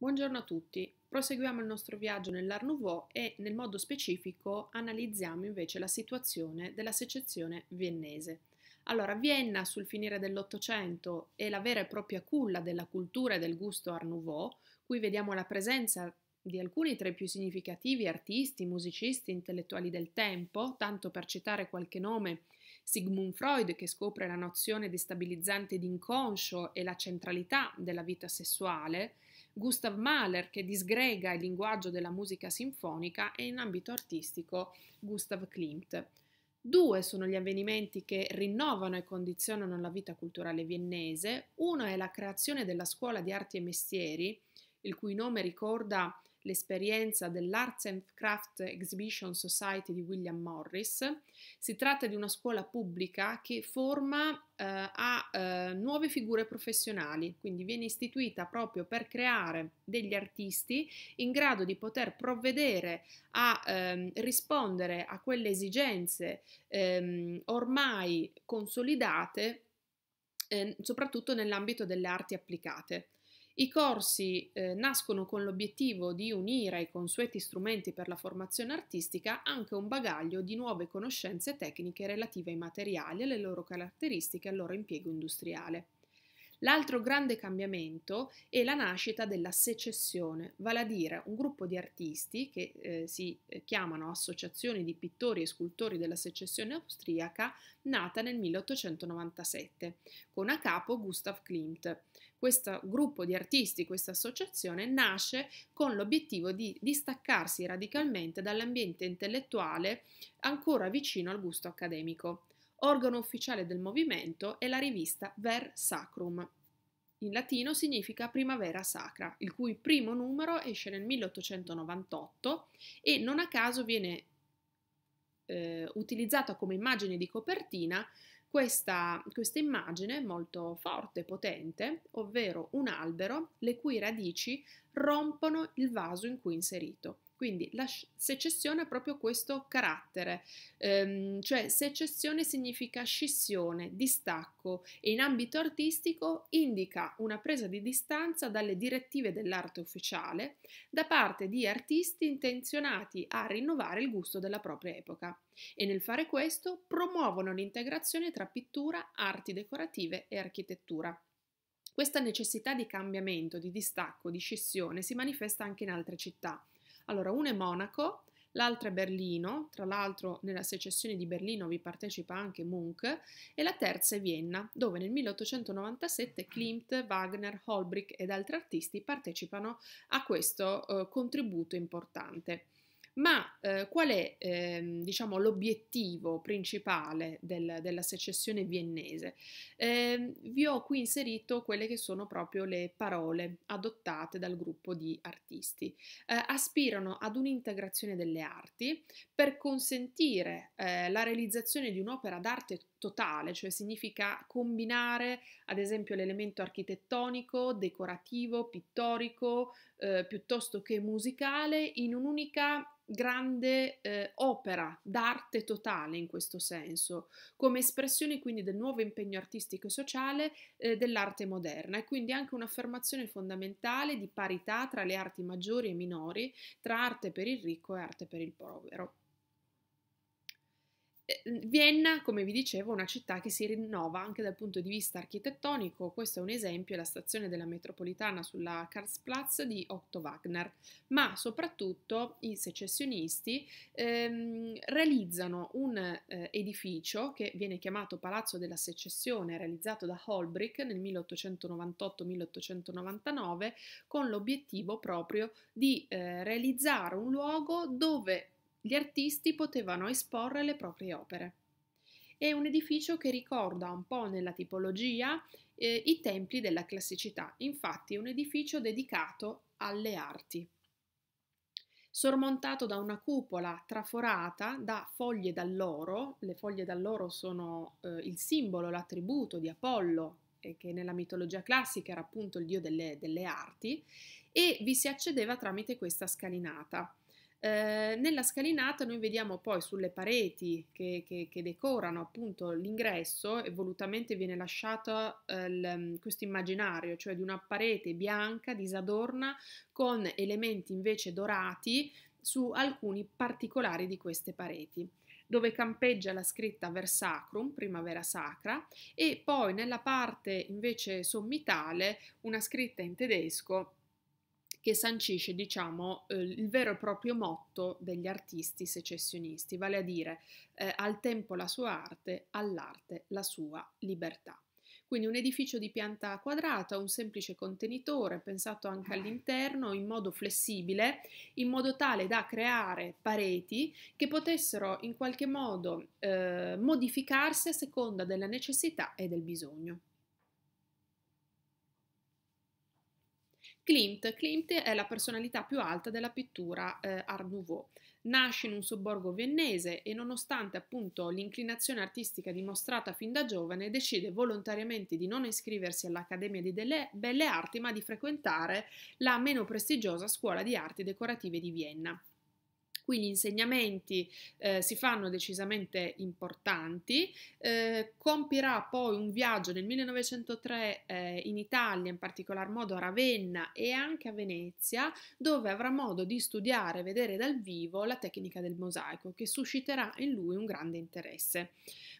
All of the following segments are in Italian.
Buongiorno a tutti, proseguiamo il nostro viaggio nell'Art Nouveau e nel modo specifico analizziamo invece la situazione della secessione viennese. Allora, Vienna sul finire dell'Ottocento è la vera e propria culla della cultura e del gusto Art Nouveau, qui vediamo la presenza di alcuni tra i più significativi artisti, musicisti, intellettuali del tempo, tanto per citare qualche nome, Sigmund Freud che scopre la nozione destabilizzante di inconscio e la centralità della vita sessuale, Gustav Mahler che disgrega il linguaggio della musica sinfonica e in ambito artistico Gustav Klimt. Due sono gli avvenimenti che rinnovano e condizionano la vita culturale viennese. Uno è la creazione della Scuola di Arti e Mestieri, il cui nome ricorda l'esperienza dell'Arts and Craft Exhibition Society di William Morris. Si tratta di una scuola pubblica che forma eh, a eh, nuove figure professionali, quindi viene istituita proprio per creare degli artisti in grado di poter provvedere a ehm, rispondere a quelle esigenze ehm, ormai consolidate eh, soprattutto nell'ambito delle arti applicate. I corsi eh, nascono con l'obiettivo di unire ai consueti strumenti per la formazione artistica anche un bagaglio di nuove conoscenze tecniche relative ai materiali, alle loro caratteristiche e al loro impiego industriale. L'altro grande cambiamento è la nascita della secessione, vale a dire un gruppo di artisti che eh, si eh, chiamano associazioni di pittori e scultori della secessione austriaca, nata nel 1897, con a capo Gustav Klimt, questo gruppo di artisti, questa associazione nasce con l'obiettivo di distaccarsi radicalmente dall'ambiente intellettuale ancora vicino al gusto accademico. Organo ufficiale del movimento è la rivista Ver Sacrum. In latino significa primavera sacra, il cui primo numero esce nel 1898 e non a caso viene eh, utilizzata come immagine di copertina questa, questa immagine molto forte e potente, ovvero un albero le cui radici rompono il vaso in cui è inserito quindi la secessione ha proprio questo carattere, ehm, cioè secessione significa scissione, distacco e in ambito artistico indica una presa di distanza dalle direttive dell'arte ufficiale da parte di artisti intenzionati a rinnovare il gusto della propria epoca e nel fare questo promuovono l'integrazione tra pittura, arti decorative e architettura. Questa necessità di cambiamento, di distacco, di scissione si manifesta anche in altre città. Allora, una è Monaco, l'altra è Berlino, tra l'altro nella secessione di Berlino vi partecipa anche Munch, e la terza è Vienna, dove nel 1897 Klimt, Wagner, Holbrich ed altri artisti partecipano a questo eh, contributo importante. Ma eh, qual è ehm, diciamo, l'obiettivo principale del, della secessione viennese? Eh, vi ho qui inserito quelle che sono proprio le parole adottate dal gruppo di artisti. Eh, aspirano ad un'integrazione delle arti per consentire eh, la realizzazione di un'opera d'arte totale, cioè significa combinare ad esempio l'elemento architettonico, decorativo, pittorico, eh, piuttosto che musicale in un'unica grande eh, opera d'arte totale in questo senso, come espressione quindi del nuovo impegno artistico e sociale eh, dell'arte moderna e quindi anche un'affermazione fondamentale di parità tra le arti maggiori e minori, tra arte per il ricco e arte per il povero. Ehm, Vienna, come vi dicevo, è una città che si rinnova anche dal punto di vista architettonico. Questo è un esempio, la stazione della metropolitana sulla Karlsplatz di Otto Wagner, ma soprattutto i secessionisti ehm, realizzano un eh, edificio che viene chiamato Palazzo della Secessione, realizzato da Holbrich nel 1898-1899 con l'obiettivo proprio di eh, realizzare un luogo dove gli artisti potevano esporre le proprie opere. È un edificio che ricorda un po' nella tipologia eh, i templi della classicità, infatti è un edificio dedicato alle arti. Sormontato da una cupola traforata da foglie d'alloro, le foglie d'alloro sono eh, il simbolo, l'attributo di Apollo, che nella mitologia classica era appunto il dio delle, delle, arti, e vi si accedeva tramite questa scalinata. Ehm, nella scalinata noi vediamo poi sulle pareti che, che, che decorano appunto l'ingresso e volutamente viene lasciato eh, questo immaginario, cioè di una parete bianca disadorna con elementi invece dorati su alcuni particolari di queste pareti dove campeggia la scritta Versacrum, primavera sacra, e poi nella parte invece sommitale una scritta in tedesco che sancisce, diciamo, eh, il vero e proprio motto degli artisti secessionisti, vale a dire eh, al tempo la sua arte, all'arte la sua libertà. Quindi un edificio di pianta quadrata, un semplice contenitore pensato anche all'interno in modo flessibile, in modo tale da creare pareti che potessero in qualche modo eh, modificarsi a seconda della necessità e del bisogno. Klimt. Klimt è la personalità più alta della pittura eh, Art Nouveau. Nasce in un sobborgo viennese e nonostante appunto l'inclinazione artistica dimostrata fin da giovane, decide volontariamente di non iscriversi all'Accademia di Belle Arti, ma di frequentare la meno prestigiosa Scuola di Arti Decorative di Vienna. Qui gli insegnamenti eh, si fanno decisamente importanti, eh, compirà poi un viaggio nel 1903 eh, in Italia, in particolar modo a Ravenna e anche a Venezia, dove avrà modo di studiare e vedere dal vivo la tecnica del mosaico, che susciterà in lui un grande interesse.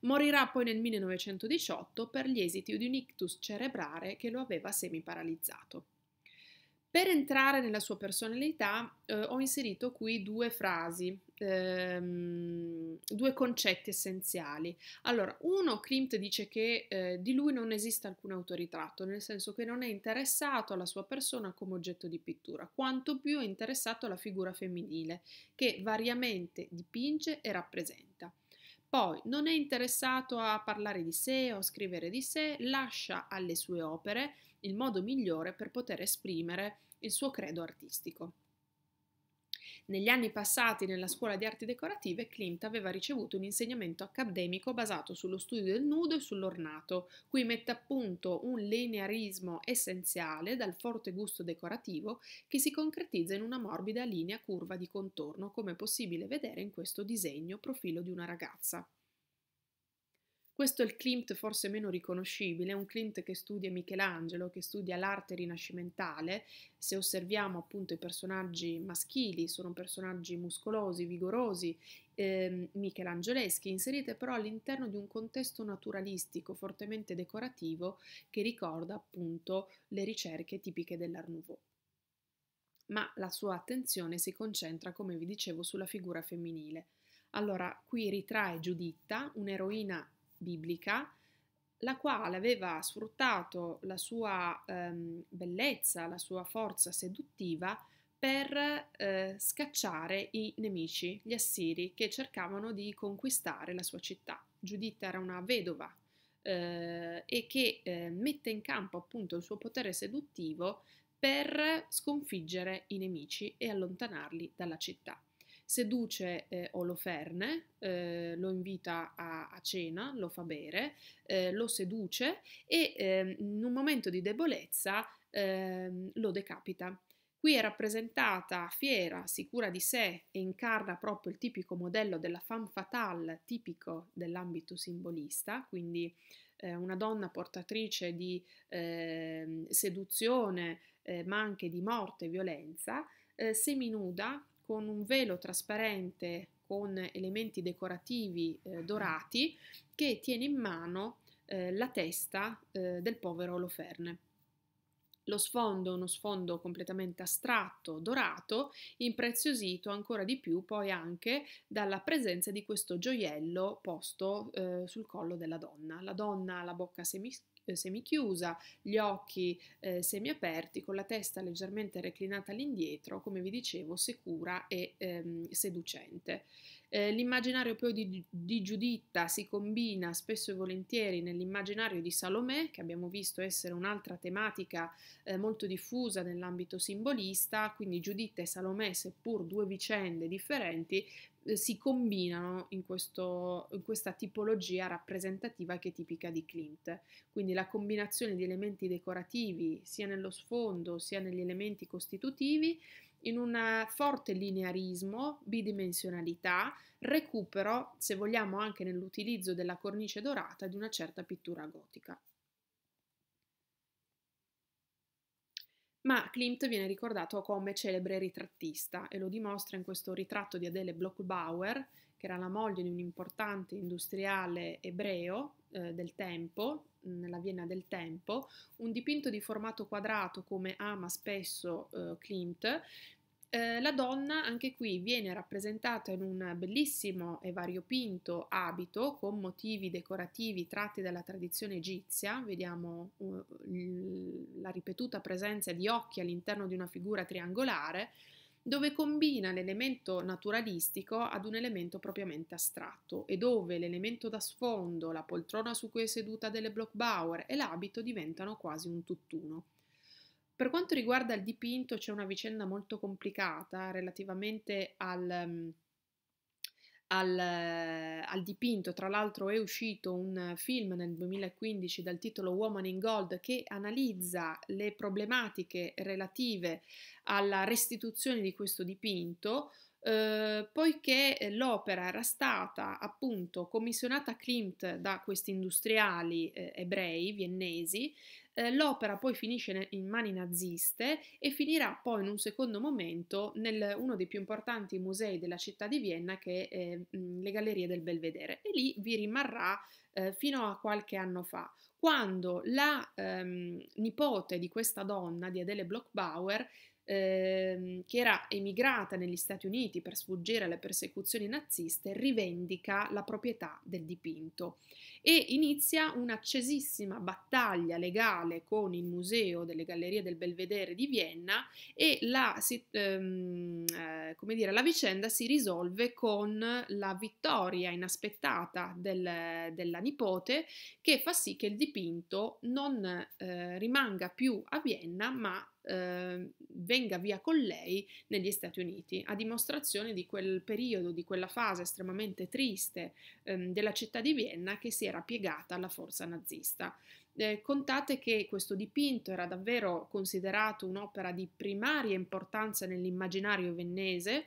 Morirà poi nel 1918 per gli esiti di un ictus cerebrale che lo aveva semiparalizzato. Per entrare nella sua personalità eh, ho inserito qui due frasi, ehm, due concetti essenziali. Allora, uno, Klimt dice che eh, di lui non esiste alcun autoritratto, nel senso che non è interessato alla sua persona come oggetto di pittura, quanto più è interessato alla figura femminile, che variamente dipinge e rappresenta. Poi non è interessato a parlare di sé o a scrivere di sé, lascia alle sue opere il modo migliore per poter esprimere il suo credo artistico. Negli anni passati nella scuola di arti decorative, Clint aveva ricevuto un insegnamento accademico basato sullo studio del nudo e sull'ornato, cui mette a punto un linearismo essenziale dal forte gusto decorativo che si concretizza in una morbida linea curva di contorno, come è possibile vedere in questo disegno profilo di una ragazza. Questo è il Klimt forse meno riconoscibile, un Klimt che studia Michelangelo, che studia l'arte rinascimentale. Se osserviamo appunto i personaggi maschili, sono personaggi muscolosi, vigorosi, eh, michelangeleschi, inserite però all'interno di un contesto naturalistico fortemente decorativo che ricorda appunto le ricerche tipiche dell'Art Nouveau ma la sua attenzione si concentra, come vi dicevo, sulla figura femminile. Allora, qui ritrae Giuditta, un'eroina biblica, la quale aveva sfruttato la sua ehm, bellezza, la sua forza seduttiva per eh, scacciare i nemici, gli assiri, che cercavano di conquistare la sua città. Giuditta era una vedova eh, e che eh, mette in campo appunto il suo potere seduttivo per sconfiggere i nemici e allontanarli dalla città seduce eh, Oloferne, eh, lo invita a, a, cena, lo fa bere, eh, lo seduce e ehm, in un momento di debolezza ehm, lo decapita. Qui è rappresentata fiera, sicura di sé e incarna proprio il tipico modello della femme fatale tipico dell'ambito simbolista, quindi eh, una donna portatrice di ehm, seduzione eh, ma anche di morte e violenza, eh, seminuda, con un velo trasparente con elementi decorativi eh, dorati che tiene in mano eh, la testa eh, del povero Oloferne lo sfondo è uno sfondo completamente astratto, dorato, impreziosito ancora di più poi anche dalla presenza di questo gioiello posto eh, sul collo della donna. La donna ha la bocca semi, eh, semichiusa, gli occhi eh, semiaperti, con la testa leggermente reclinata all'indietro, come vi dicevo, sicura e ehm, seducente. Eh, l'immaginario poi di, di, Giuditta si combina spesso e volentieri nell'immaginario di Salomè, che abbiamo visto essere un'altra tematica eh, molto diffusa nell'ambito simbolista, quindi Giuditta e Salomè, seppur due vicende differenti, eh, si combinano in, questo, in questa tipologia rappresentativa che è tipica di Clint. Quindi la combinazione di elementi decorativi sia nello sfondo sia negli elementi costitutivi in un forte linearismo, bidimensionalità, recupero, se vogliamo, anche nell'utilizzo della cornice dorata di una certa pittura gotica. Ma Klimt viene ricordato come celebre ritrattista e lo dimostra in questo ritratto di Adele Blockbauer, che era la moglie di un importante industriale ebreo, eh, del tempo, nella Vienna del tempo, un dipinto di formato quadrato come ama spesso eh, Klimt. Eh, la donna anche qui viene rappresentata in un bellissimo e variopinto abito con motivi decorativi tratti dalla tradizione egizia, vediamo uh, la ripetuta presenza di occhi all'interno di una figura triangolare, dove combina l'elemento naturalistico ad un elemento propriamente astratto e dove l'elemento da sfondo, la poltrona su cui è seduta delle Blockbauer e l'abito diventano quasi un tutt'uno. Per quanto riguarda il dipinto c'è una vicenda molto complicata relativamente al mm, al, al, dipinto. Tra l'altro è uscito un film nel 2015 dal titolo Woman in Gold che analizza le problematiche relative alla restituzione di questo dipinto. Eh, poiché l'opera era stata appunto commissionata a Klimt da questi industriali eh, ebrei viennesi eh, l'opera poi finisce in mani naziste e finirà poi in un secondo momento nel uno dei più importanti musei della città di Vienna che è mm, le Gallerie del Belvedere e lì vi rimarrà eh, fino a qualche anno fa quando la ehm, nipote di questa donna, di Adele Blockbauer, ehm, che era emigrata negli Stati Uniti per sfuggire alle persecuzioni naziste, rivendica la proprietà del dipinto e inizia un'accesissima battaglia legale con il Museo delle Gallerie del Belvedere di Vienna e la, si, ehm, eh, dire, la vicenda si risolve con la vittoria inaspettata del, della nipote che fa sì che il dipinto non eh, rimanga più a Vienna ma ehm, venga via con lei negli Stati Uniti, a dimostrazione di quel periodo, di quella fase estremamente triste ehm, della città di Vienna che si era era piegata alla forza nazista. Eh, contate che questo dipinto era davvero considerato un'opera di primaria importanza nell'immaginario vennese,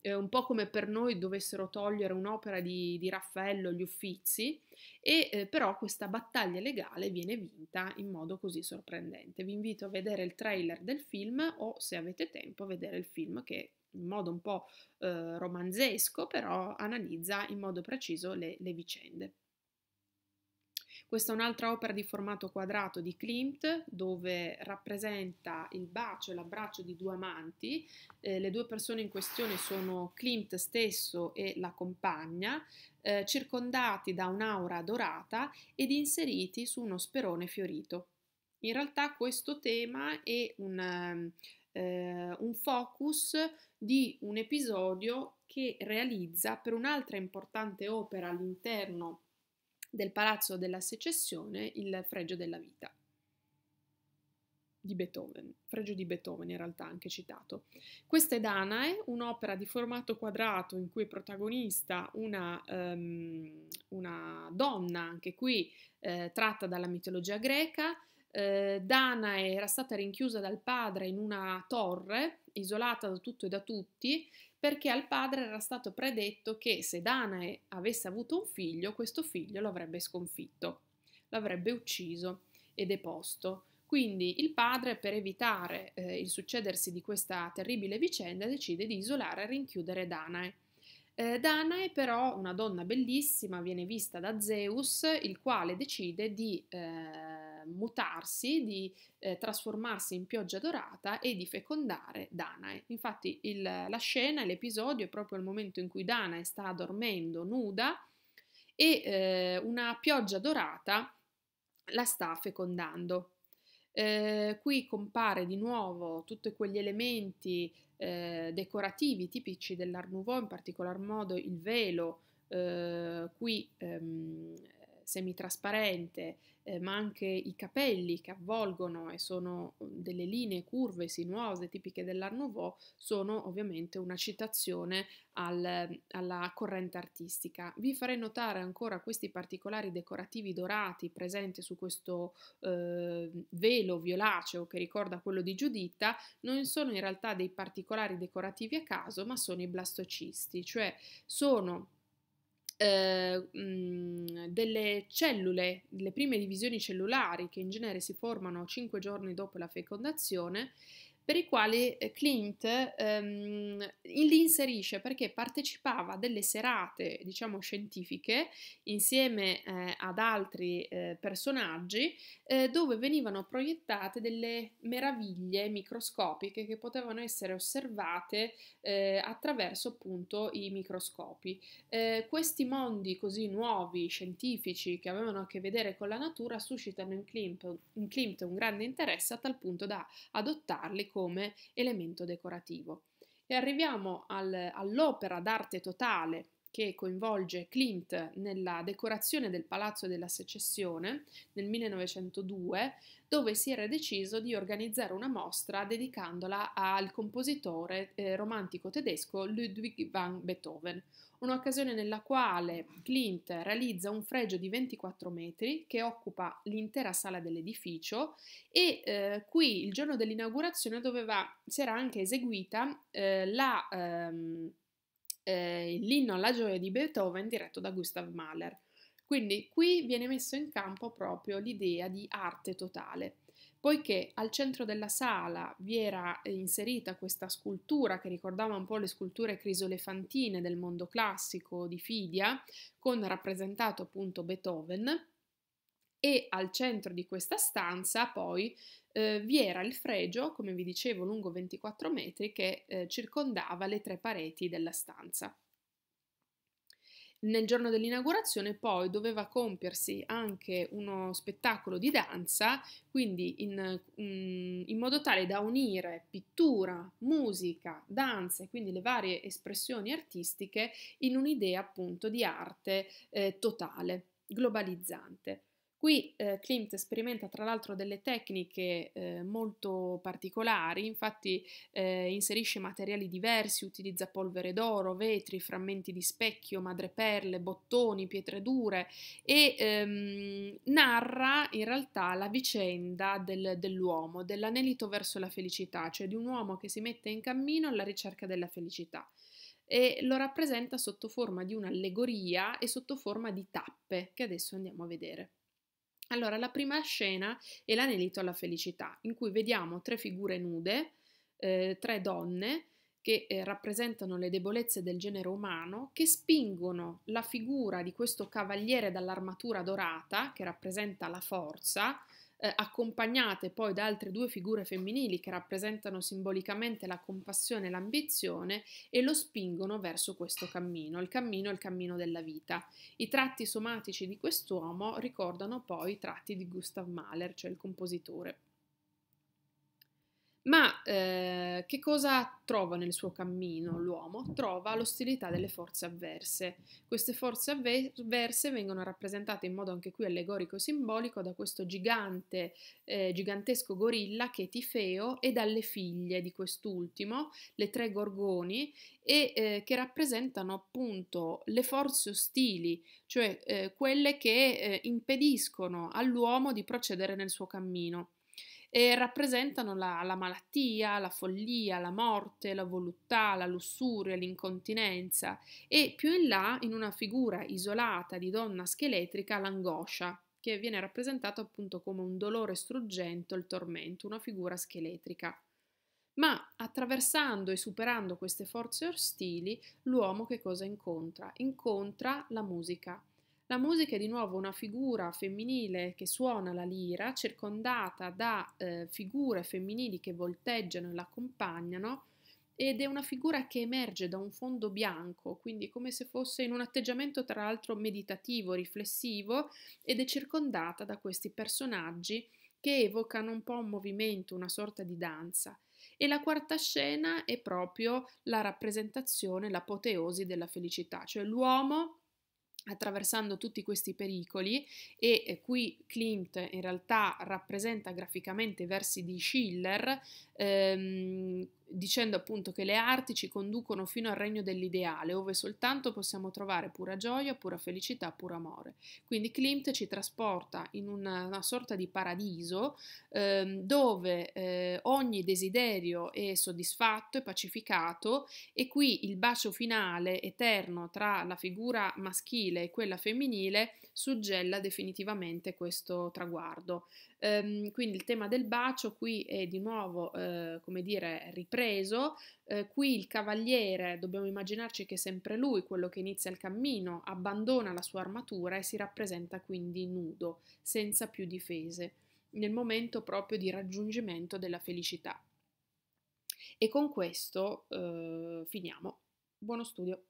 eh, un po' come per noi dovessero togliere un'opera di, di Raffaello gli Uffizi, e eh, però questa battaglia legale viene vinta in modo così sorprendente. Vi invito a vedere il trailer del film o se avete tempo a vedere il film che in modo un po' eh, romanzesco, però analizza in modo preciso le, le vicende. Questa è un'altra opera di formato quadrato di Klimt dove rappresenta il bacio e l'abbraccio di due amanti. Eh, le due persone in questione sono Klimt stesso e la compagna, eh, circondati da un'aura dorata ed inseriti su uno sperone fiorito. In realtà questo tema è un, eh, eh un focus di un episodio che realizza per un'altra importante opera all'interno del Palazzo della Secessione il Fregio della Vita di Beethoven, Fregio di Beethoven in realtà anche citato. Questa è Danae, un'opera di formato quadrato in cui è protagonista una, um, una donna, anche qui eh, tratta dalla mitologia greca. Eh, Danae era stata rinchiusa dal padre in una torre isolata da tutto e da tutti, perché al padre era stato predetto che se Danae avesse avuto un figlio, questo figlio lo avrebbe sconfitto, l'avrebbe ucciso e deposto. Quindi il padre, per evitare eh, il succedersi di questa terribile vicenda, decide di isolare e rinchiudere Danae. Eh, Danae però, una donna bellissima, viene vista da Zeus, il quale decide di eh, mutarsi, di eh, trasformarsi in pioggia dorata e di fecondare Danae. Infatti il, la scena, l'episodio è proprio il momento in cui Danae sta dormendo nuda e eh, una pioggia dorata la sta fecondando. Eh, qui compare di nuovo tutti quegli elementi eh, decorativi tipici dell'Art Nouveau, in particolar modo il velo, eh, qui ehm, semitrasparente, eh, ma anche i capelli che avvolgono e sono mm, delle linee curve, sinuose, tipiche dell'Art Nouveau, sono ovviamente una citazione al, alla corrente artistica. Vi farei notare ancora questi particolari decorativi dorati presenti su questo eh, velo violaceo che ricorda quello di Giuditta, non sono in realtà dei particolari decorativi a caso, ma sono i blastocisti, cioè sono eh, delle cellule, le prime divisioni cellulari che in genere si formano 5 giorni dopo la fecondazione per i quali eh, Clint ehm, li inserisce perché partecipava a delle serate, diciamo, scientifiche insieme eh, ad altri eh, personaggi eh, dove venivano proiettate delle meraviglie microscopiche che potevano essere osservate eh, attraverso appunto i microscopi. Eh, questi mondi così nuovi, scientifici, che avevano a che vedere con la natura, suscitano in Clint, in Klimt un grande interesse a tal punto da adottarli come come elemento decorativo. E arriviamo al, all'opera d'arte totale che coinvolge Clint nella decorazione del Palazzo della Secessione nel 1902, dove si era deciso di organizzare una mostra dedicandola al compositore eh, romantico tedesco Ludwig van Beethoven, un'occasione nella quale Clint realizza un fregio di 24 metri che occupa l'intera sala dell'edificio e eh, qui il giorno dell'inaugurazione doveva, si era anche eseguita eh, la... Ehm, eh, l'inno alla gioia di Beethoven diretto da Gustav Mahler. Quindi qui viene messo in campo proprio l'idea di arte totale. Poiché al centro della sala vi era inserita questa scultura che ricordava un po' le sculture crisolefantine del mondo classico di Fidia, con rappresentato appunto Beethoven, e al centro di questa stanza poi eh, vi era il fregio, come vi dicevo, lungo 24 metri che eh, circondava le tre pareti della stanza. Nel giorno dell'inaugurazione poi doveva compiersi anche uno spettacolo di danza, quindi in, mm, in, modo tale da unire pittura, musica, danza e quindi le varie espressioni artistiche in un'idea appunto di arte eh, totale, globalizzante. Qui eh, Klimt sperimenta tra l'altro delle tecniche eh, molto particolari, infatti eh, inserisce materiali diversi, utilizza polvere d'oro, vetri, frammenti di specchio, madreperle, bottoni, pietre dure e ehm, narra in realtà la vicenda del, dell'uomo, dell'anelito verso la felicità, cioè di un uomo che si mette in cammino alla ricerca della felicità e lo rappresenta sotto forma di un'allegoria e sotto forma di tappe che adesso andiamo a vedere. Allora, la prima scena è l'anelito alla felicità, in cui vediamo tre figure nude, eh, tre donne che eh, rappresentano le debolezze del genere umano, che spingono la figura di questo cavaliere dall'armatura dorata, che rappresenta la forza, eh, accompagnate poi da altre due figure femminili che rappresentano simbolicamente la compassione e l'ambizione e lo spingono verso questo cammino, il cammino è il cammino della vita. I tratti somatici di quest'uomo ricordano poi i tratti di Gustav Mahler, cioè il compositore. Ma eh, che cosa trova nel suo cammino l'uomo? Trova l'ostilità delle forze avverse. Queste forze avverse vengono rappresentate in modo anche qui allegorico e simbolico da questo gigante, eh, gigantesco gorilla che è Tifeo e dalle figlie di quest'ultimo, le tre gorgoni, e eh, che rappresentano appunto le forze ostili, cioè eh, quelle che eh, impediscono all'uomo di procedere nel suo cammino e rappresentano la, la, malattia, la follia, la morte, la voluttà, la lussuria, l'incontinenza e più in là, in una figura isolata di donna scheletrica, l'angoscia, che viene rappresentato appunto come un dolore struggente, il tormento, una figura scheletrica. Ma attraversando e superando queste forze ostili, l'uomo che cosa incontra? Incontra la musica. La musica è di nuovo una figura femminile che suona la lira, circondata da eh, figure femminili che volteggiano e l'accompagnano, ed è una figura che emerge da un fondo bianco, quindi come se fosse in un atteggiamento tra l'altro meditativo, riflessivo, ed è circondata da questi personaggi che evocano un po' un movimento, una sorta di danza. E la quarta scena è proprio la rappresentazione, l'apoteosi della felicità, cioè l'uomo attraversando tutti questi pericoli e eh, qui Klimt in realtà rappresenta graficamente versi di Schiller ehm, dicendo appunto che le arti ci conducono fino al regno dell'ideale, ove soltanto possiamo trovare pura gioia, pura felicità, puro amore. Quindi Klimt ci trasporta in una, una sorta di paradiso ehm, dove eh, ogni desiderio è soddisfatto e pacificato e qui il bacio finale eterno tra la figura maschile e quella femminile suggella definitivamente questo traguardo. Ehm, quindi il tema del bacio qui è di nuovo, eh, come dire, ripreso. Eh, qui il cavaliere, dobbiamo immaginarci che è sempre lui, quello che inizia il cammino, abbandona la sua armatura e si rappresenta quindi nudo, senza più difese, nel momento proprio di raggiungimento della felicità. E con questo eh, finiamo. Buono studio!